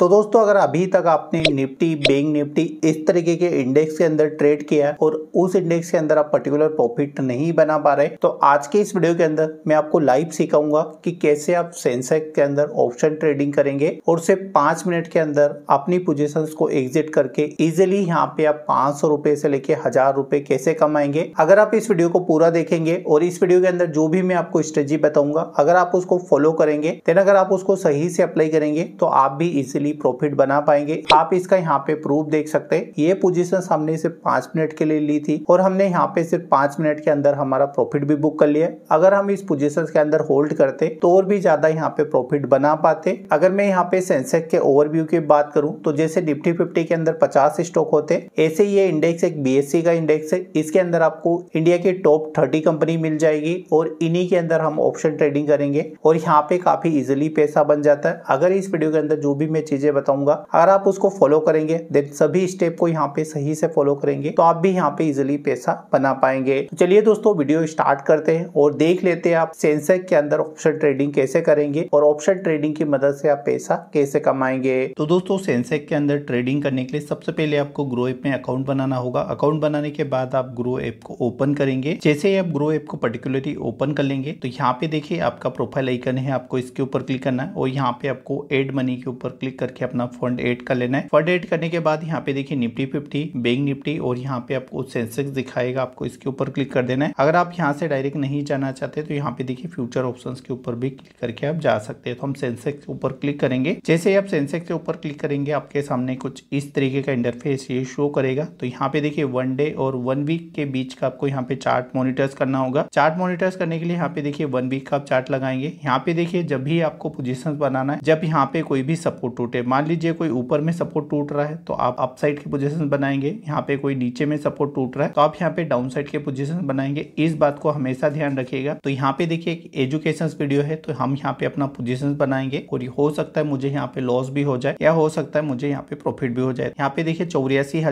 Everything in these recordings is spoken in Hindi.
तो दोस्तों अगर अभी तक आपने निफ्टी बैंक निफ्टी इस तरीके के इंडेक्स के अंदर ट्रेड किया है और उस इंडेक्स के अंदर आप पर्टिकुलर प्रॉफिट नहीं बना पा रहे तो आज के इस वीडियो के अंदर मैं आपको लाइव सिखाऊंगा कि कैसे आप सेंसेक्स के अंदर ऑप्शन ट्रेडिंग करेंगे और सिर्फ पांच मिनट के अंदर अपनी पोजिशन को एग्जिट करके इजिली यहाँ पे आप पांच सौ से लेके हजार कैसे कमाएंगे अगर आप इस वीडियो को पूरा देखेंगे और इस वीडियो के अंदर जो भी मैं आपको स्ट्रेटी बताऊंगा अगर आप उसको फॉलो करेंगे देन अगर आप उसको सही से अप्लाई करेंगे तो आप भी इजिली डेली प्रॉफिट बना पाएंगे आप इसका यहाँ पे प्रूफ देख सकते हैं ये पोजीशन हमने सिर्फ पांच मिनट के लिए ली थी और हमने यहाँ पे सिर्फ पांच मिनट के अंदर हमारा प्रॉफिट भी बुक कर लिया अगर हम इस पोजीशन के अंदर होल्ड करते तो और भी ज्यादा यहाँ पे प्रॉफिट बना पाते अगर मैं यहाँ पे सेंसेक्स के ओवरव्यू की बात करूँ तो जैसे निफ्टी फिफ्टी के अंदर पचास स्टॉक होते ऐसे ये इंडेक्स एक बी का इंडेक्स है इसके अंदर आपको इंडिया की टॉप थर्टी कंपनी मिल जाएगी और इन्हीं के अंदर हम ऑप्शन ट्रेडिंग करेंगे और यहाँ पे काफी इजिली पैसा बन जाता है अगर इस वीडियो के अंदर जो भी मैं चीज़ें बताऊंगा अगर आप उसको फॉलो करेंगे देन सभी स्टेप को यहाँ पे सही से फॉलो करेंगे तो आप भी यहाँ पे इजिली पैसा बना पाएंगे तो चलिए दोस्तों वीडियो स्टार्ट करते हैं और देख लेते हैं आप सेंसेक के अंदर ऑप्शन ट्रेडिंग कैसे करेंगे और ऑप्शन ट्रेडिंग की मदद से आप पैसा कैसे कमाएंगे तो दोस्तों सेंसेक के अंदर ट्रेडिंग करने के लिए सबसे पहले आपको ग्रो एप में अकाउंट बनाना होगा अकाउंट बनाने के बाद आप ग्रो एप को ओपन करेंगे जैसे ही आप ग्रो एप को पर्टिकुलरली ओपन कर लेंगे तो यहाँ पे देखिए आपका प्रोफाइल आइकन है आपको इसके ऊपर क्लिक करना है और यहाँ पे आपको एड मनी के ऊपर क्लिक करके अपना फंड एड कर लेना है फंड एड करने के बाद यहाँ पे देखिए निफ्टी फिफ्टी बैंक निफ्टी और यहाँ पे आपको सेंसेक्स दिखाएगा आपको इसके ऊपर क्लिक कर देना है अगर आप यहाँ से डायरेक्ट नहीं जाना चाहते तो यहाँ पे देखिए फ्यूचर ऑप्शन के ऊपर भी क्लिक करके आप जा सकते हैं तो हम सेंसेक्स के ऊपर क्लिक करेंगे जैसे ही आप सेंसेक्स के ऊपर क्लिक करेंगे आपके सामने कुछ इस तरीके का इंटरफेस ये शो करेगा तो यहाँ पे देखिए वन डे और वन वीक के बीच का आपको यहाँ पे चार्ट मॉनिटर्स करना होगा चार्ट मॉनिटर्स करने के लिए यहाँ पे देखिए वन वीक का आप चार्ट लगाएंगे यहाँ पे देखिए जब भी आपको पोजिशन बनाना है जब यहाँ पे कोई भी सपोर्ट टूट टूटे मान लीजिए कोई ऊपर में सपोर्ट टूट रहा है तो आप अपसाइड की पोजीशन बनाएंगे यहाँ पे कोई नीचे में सपोर्ट टूट रहा है तो आप यहाँ पे डाउन साइड के पोजिशन बनाएंगे इस बात को हमेशा ध्यान रखिएगा तो यहाँ पे देखिए एजुकेशन वीडियो है तो हम यहाँ पे अपना पोजिशन बनाएंगे और हो सकता है मुझे यहाँ पे लॉस भी हो जाए या हो सकता है मुझे यहाँ पे प्रॉफिट भी हो जाए यहाँ पे देखिए चौरासी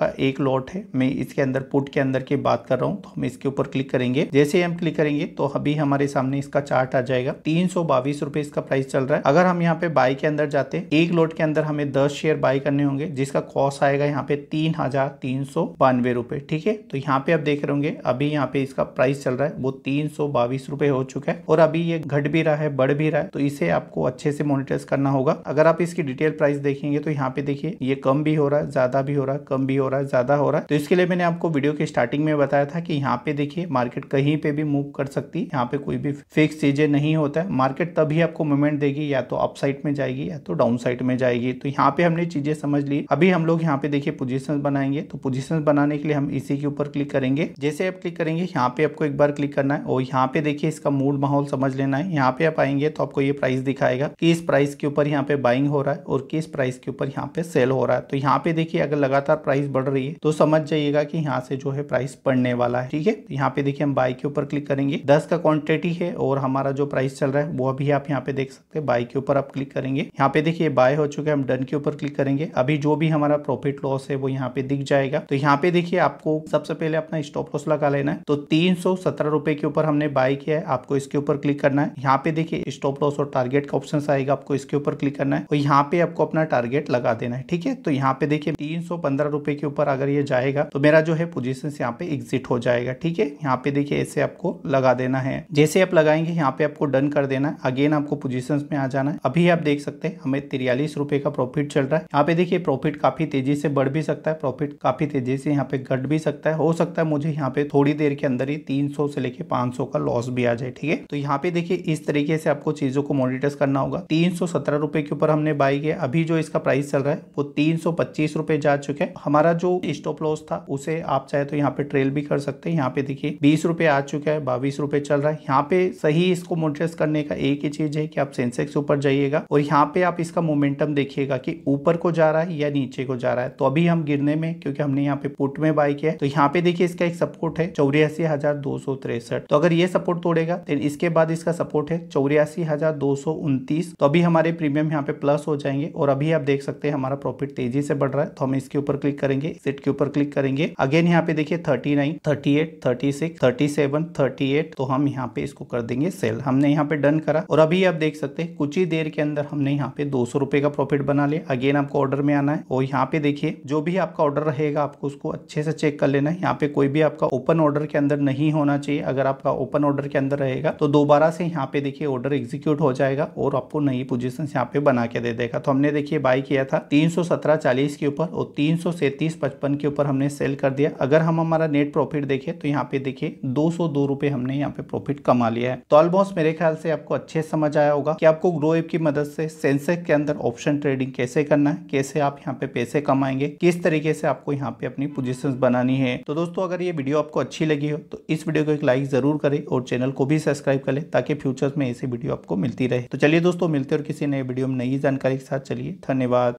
का एक लॉट है मैं इसके अंदर पुट के अंदर की बात कर रहा हूँ तो हम इसके ऊपर क्लिक करेंगे जैसे हम क्लिक करेंगे तो अभी हमारे सामने इसका चार्ट आ जाएगा तीन सौ इसका प्राइस चल रहा है अगर हम यहाँ पे बाई के अंदर जाते जाते एक लोट के अंदर हमें दस शेयर बाई करने होंगे जिसका कॉस्ट आएगा यहाँ पे तीन हजार तीन सौ बानवे रुपए ठीक है तो यहाँ पे आप देख रहे होंगे अभी यहाँ पे इसका प्राइस चल रहा है वो तीन सौ बाईस रुपए हो चुका है और अभी ये घट भी रहा है बढ़ भी रहा है तो इसे आपको अच्छे से मोनिटर्स करना होगा अगर आप इसकी डिटेल प्राइस देखेंगे तो यहाँ पे देखिए ये कम भी हो रहा है ज्यादा भी हो रहा है कम भी हो रहा है ज्यादा हो रहा है तो इसके लिए मैंने आपको वीडियो के स्टार्टिंग में बताया था कि यहाँ पे देखिए मार्केट कहीं पे भी मूव कर सकती है यहाँ पे कोई भी फिक्स चीजें नहीं होता है मार्केट तभी आपको मूवमेंट देगी या तो अपसाइड में जाएगी या तो डाउन साइड में जाएगी तो यहाँ पे हमने चीजें समझ ली अभी हम लोग यहाँ पे देखिए पोजिशन बनाएंगे तो पोजिशन बनाने के लिए हम इसी के ऊपर क्लिक करेंगे जैसे आप क्लिक करेंगे यहाँ पे आपको एक बार क्लिक करना है और यहाँ पे देखिए इसका मूड माहौल समझ लेना है यहाँ पे आप आएंगे तो आपको ये प्राइस दिखाएगा कि इस प्राइस के ऊपर यहाँ पे बाइंग हो रहा है और किस प्राइस के ऊपर यहाँ पे सेल हो रहा है तो यहाँ पे देखिए अगर लगातार प्राइस बढ़ रही है तो समझ जाइएगा कि यहाँ से जो है प्राइस बढ़ने वाला है ठीक है यहाँ पे देखिए हम बाई के ऊपर क्लिक करेंगे दस का क्वांटिटी है और हमारा जो प्राइस चल रहा है वो अभी आप यहाँ पे देख सकते हैं बाई के ऊपर आप क्लिक करेंगे यहाँ पे देखिए बाय हो चुका है हम डन के ऊपर क्लिक करेंगे अभी जो भी हमारा प्रॉफिट लॉस है वो यहाँ पे दिख जाएगा तो यहाँ पे देखिए आपको सबसे पहले अपना स्टॉप लॉस लगा लेना है तो तीन रुपए के ऊपर हमने बाय किया है आपको इसके ऊपर क्लिक करना है यहाँ पे देखिए स्टॉप लॉस और टारगेट का ऑप्शन आएगा आपको इसके ऊपर क्लिक करना है और यहाँ पे आपको अपना टारगेट लगा देना है ठीक है तो यहाँ पे देखिए तीन रुपए के ऊपर अगर ये जाएगा तो मेरा जो है पोजिशन यहाँ पे एग्जिट हो जाएगा ठीक है यहाँ पे देखिए ऐसे आपको लगा देना है जैसे आप लगाएंगे यहाँ पे आपको डन कर देना है अगेन आपको पोजिशन में आ जाना है अभी आप देख सकते हैं हमें तिरयालीस रुपए का प्रॉफिट चल रहा है यहाँ पे देखिए प्रॉफिट काफी तेजी से बढ़ भी सकता है प्रॉफिट काफी तेजी से यहाँ पे घट भी सकता है हो सकता है मुझे यहाँ पे थोड़ी देर के अंदर ही 300 से लेके 500 का लॉस भी आ जाए ठीक है तो यहाँ पे देखिए इस तरीके से आपको चीजों को मोनिटर्स करना होगा तीन रुपए के ऊपर हमने बाई किया अभी जो इसका प्राइस चल रहा है वो तीन रुपए जा चुके हैं हमारा जो स्टॉप लॉस था उसे आप चाहे तो यहाँ पे ट्रेल भी कर सकते हैं यहाँ पे देखिए बीस रुपए आ चुका है बाईस रुपए चल रहा है यहाँ पे सही इसको मोनिटर्स करने का एक ही चीज है कि आप सेंसेक्स ऊपर जाइएगा और यहाँ पे आप इसका मोमेंटम देखिएगा कि ऊपर को जा रहा है या नीचे को जा रहा है तो अभी हम गिरने में क्योंकि हमने यहाँ पे पुट में बाई किया है तो यहाँ पे देखिए इसका एक सपोर्ट है चौरासी हजार दो सौ तिरसठ तो अगर ये सपोर्ट तोड़ेगा देन इसके बाद इसका सपोर्ट है चौरासी हजार दो सौ उनतीस तो अभी हमारे प्रीमियम यहाँ पे प्लस हो जाएंगे और अभी आप देख सकते हैं हमारा प्रॉफिट तेजी से बढ़ रहा है तो हम इसके ऊपर क्लिक करेंगे सेट के ऊपर क्लिक करेंगे अगेन यहाँ पे देखिए thirty nine thirty eight thirty six thirty seven thirty eight तो हम यहाँ पे इसको कर देंगे सेल हमने यहाँ पे डन करा और अभी आप देख सकते हैं कुछ ही देर के अंदर हमने यहाँ पे दो सौ रुपए का प्रॉफिट बना ले अगेन आपको ऑर्डर में आना है और यहाँ पे देखिए जो भी आपका ऑर्डर रहेगा आपको उसको अच्छे से चेक कर लेना है यहाँ पे कोई भी आपका ओपन ऑर्डर के अंदर नहीं होना चाहिए अगर आपका ओपन ऑर्डर के अंदर रहेगा तो दोबारा से यहाँ पे देखिए ऑर्डर एग्जीक्यूट हो जाएगा और आपको नई पोजिशन यहाँ पे बना के दे देगा तो हमने देखिए बाय किया था तीन चालीस के ऊपर और तीन पचपन के ऊपर हमने सेल कर दिया अगर हम हमारा नेट प्रॉफिट देखे तो यहाँ पे देखिए दो सौ हमने यहाँ पे प्रॉफिट कमा लिया है तो ऑलमोस्ट मेरे ख्याल से आपको अच्छे समझ आया होगा कि आपको ग्रो एप की मदद से सेंसेक्स के अंदर ऑप्शन ट्रेडिंग कैसे करना है कैसे आप यहाँ पे पैसे कमाएंगे किस तरीके से आपको यहाँ पे अपनी पोजिशन बनानी है तो दोस्तों अगर ये वीडियो आपको अच्छी लगी हो तो इस वीडियो को एक लाइक जरूर करें और चैनल को भी सब्सक्राइब करें ताकि फ्यूचर में ऐसी वीडियो आपको मिलती रहे तो चलिए दोस्तों मिलते और किसी नए वीडियो में नई जानकारी के साथ चलिए धन्यवाद